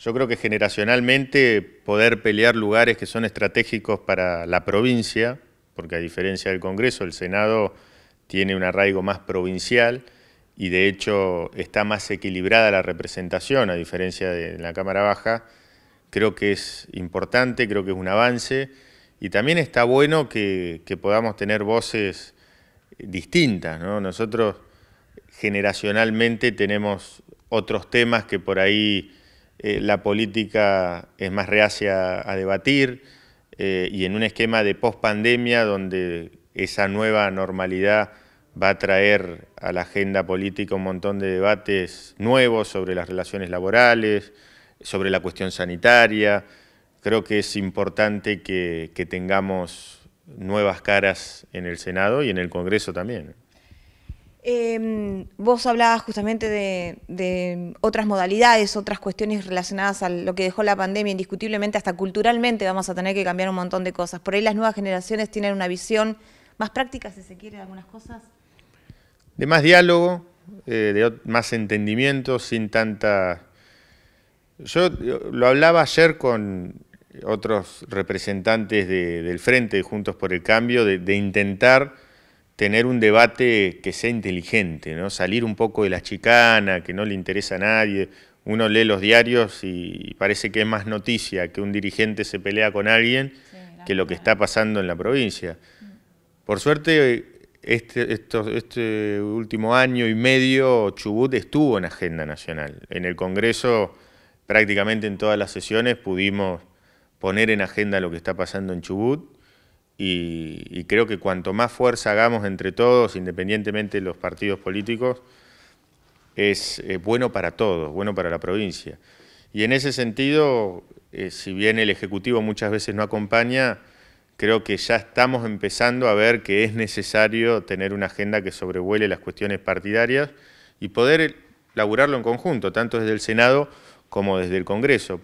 Yo creo que generacionalmente poder pelear lugares que son estratégicos para la provincia, porque a diferencia del Congreso, el Senado tiene un arraigo más provincial y de hecho está más equilibrada la representación, a diferencia de la Cámara Baja, creo que es importante, creo que es un avance y también está bueno que, podamos tener voces distintas. Nosotros generacionalmente tenemos otros temas que por ahí eh, la política es más reacia a debatir eh, y en un esquema de pospandemia donde esa nueva normalidad va a traer a la agenda política un montón de debates nuevos sobre las relaciones laborales, sobre la cuestión sanitaria. Creo que es importante que tengamos nuevas caras en el Senado y en el Congreso también. Em, vos hablabas justamente de, otras modalidades, otras cuestiones relacionadas a lo que dejó la pandemia, indiscutiblemente, hasta culturalmente vamos a tener que cambiar un montón de cosas. Por ahí las nuevas generaciones tienen una visión más práctica, si se quiere, de algunas cosas. De más diálogo, eh, de más entendimiento, sin tanta... Yo eh, lo hablaba ayer con otros representantes del Frente, Juntos por el Cambio, de intentar tener un debate que sea inteligente, ¿no? salir un poco de la chicana, que no le interesa a nadie. Uno lee los diarios y parece que es más noticia que un dirigente se pelea con alguien que lo que está pasando en la provincia. Mm. Por suerte, este, este último año y medio Chubut estuvo en agenda nacional. En el Congreso, prácticamente en todas las sesiones, pudimos poner en agenda lo que está pasando en Chubut y, creo que cuanto más fuerza hagamos entre todos, independientemente de los partidos políticos, es bueno para todos, bueno para la provincia. Y en ese sentido, eh, si bien el Ejecutivo muchas veces no acompaña, creo que ya estamos empezando a ver que es necesario tener una agenda que sobrevuele las cuestiones partidarias y poder laburarlo en conjunto, tanto desde el Senado como desde el Congreso.